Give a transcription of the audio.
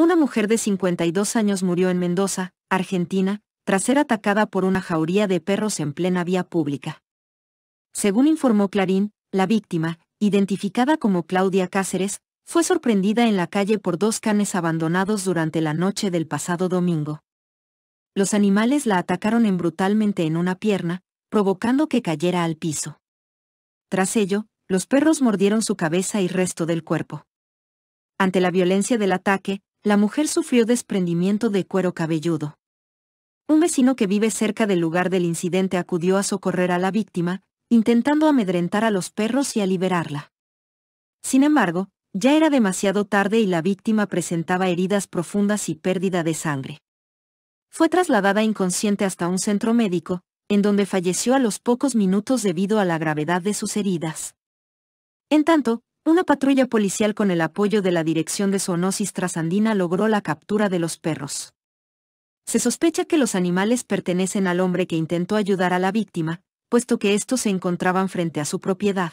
Una mujer de 52 años murió en Mendoza, Argentina, tras ser atacada por una jauría de perros en plena vía pública. Según informó Clarín, la víctima, identificada como Claudia Cáceres, fue sorprendida en la calle por dos canes abandonados durante la noche del pasado domingo. Los animales la atacaron en brutalmente en una pierna, provocando que cayera al piso. Tras ello, los perros mordieron su cabeza y resto del cuerpo. Ante la violencia del ataque, la mujer sufrió desprendimiento de cuero cabelludo. Un vecino que vive cerca del lugar del incidente acudió a socorrer a la víctima, intentando amedrentar a los perros y a liberarla. Sin embargo, ya era demasiado tarde y la víctima presentaba heridas profundas y pérdida de sangre. Fue trasladada inconsciente hasta un centro médico, en donde falleció a los pocos minutos debido a la gravedad de sus heridas. En tanto, una patrulla policial con el apoyo de la Dirección de Zoonosis Trasandina logró la captura de los perros. Se sospecha que los animales pertenecen al hombre que intentó ayudar a la víctima, puesto que estos se encontraban frente a su propiedad.